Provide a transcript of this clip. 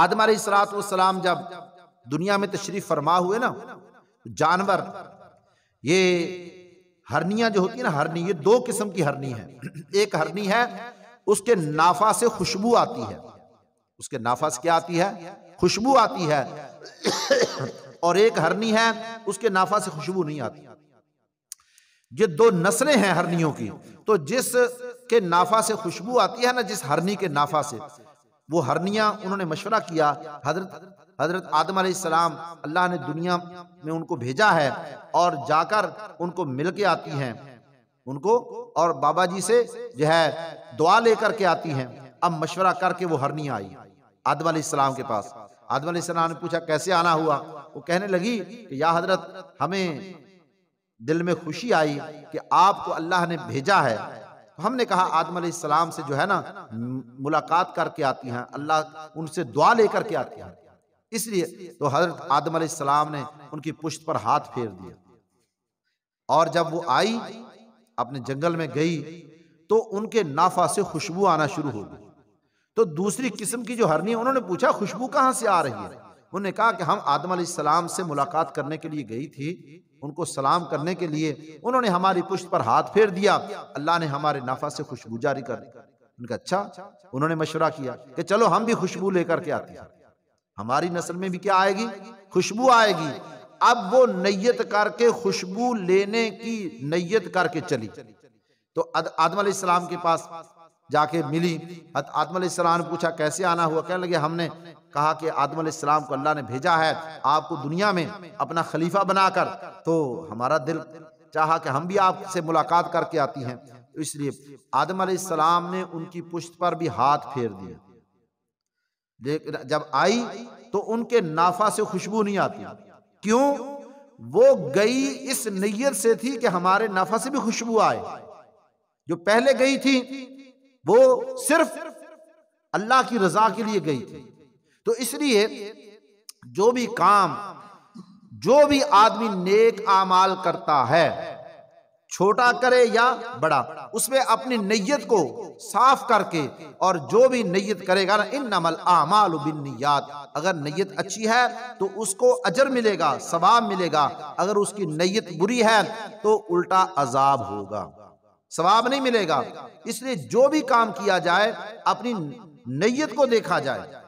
आदम सलाम जब दुनिया में तशरीफ फरमा हुए ना तो जानवर ये हरनिया जो होती है ना हरनी ये दो किस्म की हरनी है एक हरनी है उसके नाफा से खुशबू आती है उसके नाफा से क्या आती है खुशबू आती है और एक हरनी है उसके नाफा से खुशबू नहीं आती ये दो नस्लें हैं हरनियों की तो जिस के नाफा से खुशबू आती है ना जिस हरनी के नाफा से वो हरनिया उन्होंने मशवरा किया हजरत हजरत आदम सलाम अल्लाह ने दुनिया में उनको भेजा है और जाकर उनको मिल के आती हैं उनको और बाबा जी से जो है दुआ लेकर के आती हैं अब मशवरा करके वो हरनिया आई आदम सलाम के पास आदम सलाम ने पूछा कैसे आना हुआ वो कहने लगी कि या हजरत हमें दिल में खुशी आई कि आपको अल्लाह ने भेजा है हमने कहा आदम सलाम से जो है ना मुलाकात करके आती हैं अल्लाह उनसे दुआ लेकर के आती हैं इसलिए तो हजरत आदम सलाम ने उनकी पुश्त पर हाथ फेर दिया और जब वो आई अपने जंगल में गई तो उनके नाफा से खुशबू आना शुरू हो गई तो दूसरी किस्म की जो हरनी उन्होंने पूछा खुशबू कहां से आ रही है उन्होंने कहा कि हम आदम सलाम से मुलाकात करने के लिए गई थी उनको सलाम करने के लिए उन्होंने हमारी पुष्ट पर हाथ फेर दिया अल्लाह ने हमारे नाफा से खुशबू जारी कर दी उनका अच्छा उन्होंने मशवरा किया कि चलो हम भी खुशबू लेकर के आते हैं हमारी नस्ल में भी क्या आएगी खुशबू आएगी अब वो नैयत करके खुशबू लेने की नैयत करके चली तो आदम आदम के पास जाके मिली आदम सलाम ने पूछा कैसे आना हुआ कहने लगे हमने कहा कि आदम सलाम को अल्लाह ने भेजा है आपको दुनिया में अपना खलीफा बनाकर तो हमारा दिल चाहा कि हम भी आपसे मुलाकात करके आती हैं इसलिए आदम सलाम ने उनकी पुश्त पर भी हाथ फेर दिया लेकिन जब आई तो उनके नाफा से खुशबू नहीं आती क्यों वो गई इस नीयत से थी कि हमारे नाफा से भी खुशबू आए जो पहले गई थी वो सिर्फ अल्लाह की रजा के लिए गई थी तो इसलिए जो भी काम जो भी आदमी नेक आमाल करता है छोटा करे या बड़ा उसमें अपनी नैयत को साफ करके और जो भी नैयत करेगा ना इन नमल आमाल बिन्नियात अगर नैयत अच्छी है तो उसको अजर मिलेगा सवाब मिलेगा अगर उसकी नैयत बुरी है तो उल्टा अजाब होगा सवाब नहीं मिलेगा इसलिए जो भी काम किया जाए अपनी नैयत को देखा जाए